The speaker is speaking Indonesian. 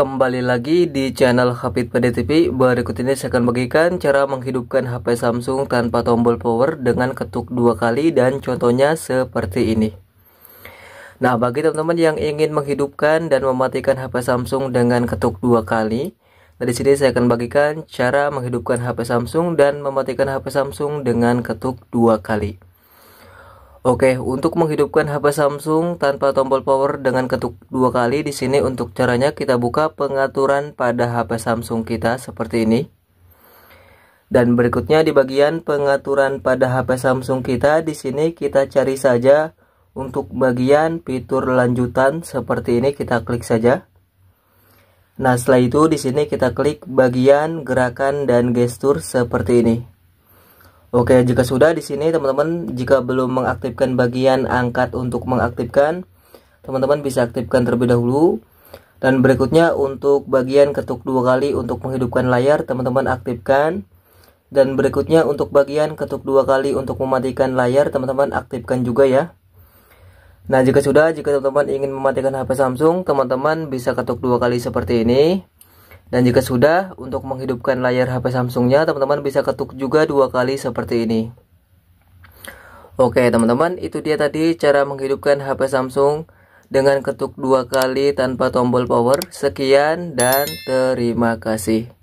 Kembali lagi di channel Hafid PDTV Berikut ini saya akan bagikan cara menghidupkan HP Samsung tanpa tombol power dengan ketuk dua kali dan contohnya seperti ini Nah bagi teman-teman yang ingin menghidupkan dan mematikan HP Samsung dengan ketuk dua kali nah, Dari sini saya akan bagikan cara menghidupkan HP Samsung dan mematikan HP Samsung dengan ketuk dua kali Oke, untuk menghidupkan HP Samsung tanpa tombol power dengan ketuk dua kali di sini untuk caranya kita buka pengaturan pada HP Samsung kita seperti ini. Dan berikutnya di bagian pengaturan pada HP Samsung kita di sini kita cari saja untuk bagian fitur lanjutan seperti ini kita klik saja. Nah, setelah itu di sini kita klik bagian gerakan dan gestur seperti ini. Oke, jika sudah di sini teman-teman, jika belum mengaktifkan bagian angkat untuk mengaktifkan, teman-teman bisa aktifkan terlebih dahulu. Dan berikutnya untuk bagian ketuk dua kali untuk menghidupkan layar, teman-teman aktifkan. Dan berikutnya untuk bagian ketuk dua kali untuk mematikan layar, teman-teman aktifkan juga ya. Nah, jika sudah, jika teman-teman ingin mematikan HP Samsung, teman-teman bisa ketuk dua kali seperti ini. Dan jika sudah, untuk menghidupkan layar HP Samsungnya, teman-teman bisa ketuk juga dua kali seperti ini. Oke teman-teman, itu dia tadi cara menghidupkan HP Samsung dengan ketuk dua kali tanpa tombol power. Sekian dan terima kasih.